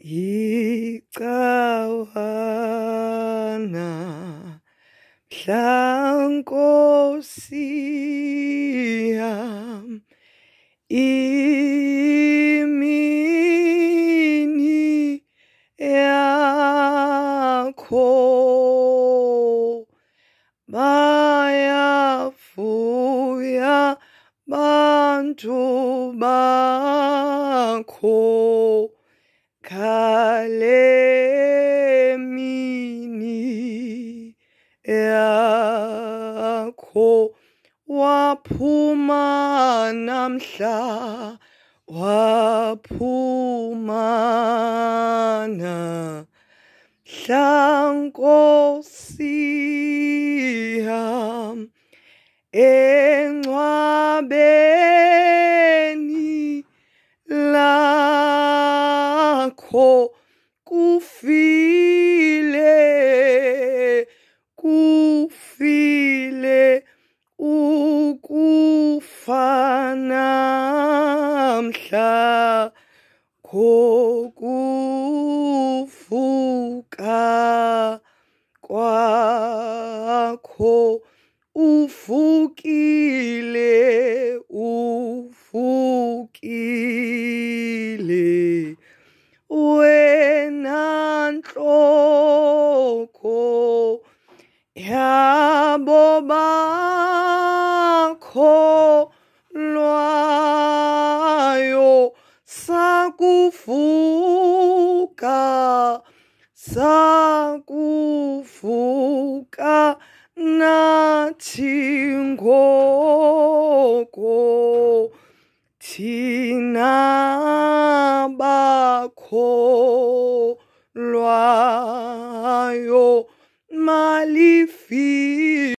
icawana mhlankosi yam imini yakho bayavuya bantu bakho kalemini yakho waphuma namhla waphuma namhla Shankosi Ham yakho kufile kufile ukufanamhla kokufuka kwakho ufukile 야보마 콜라요 사구후가 사구후가 나 친구고 지나바고